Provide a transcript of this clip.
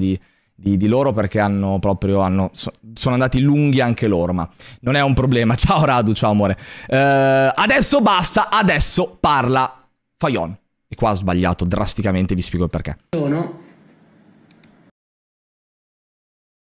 di, di, di loro perché hanno proprio, hanno, so, sono andati lunghi anche loro, ma non è un problema. Ciao Radu, ciao amore. Eh, adesso basta, adesso parla Fayon. E qua ho sbagliato drasticamente, vi spiego il perché. Sono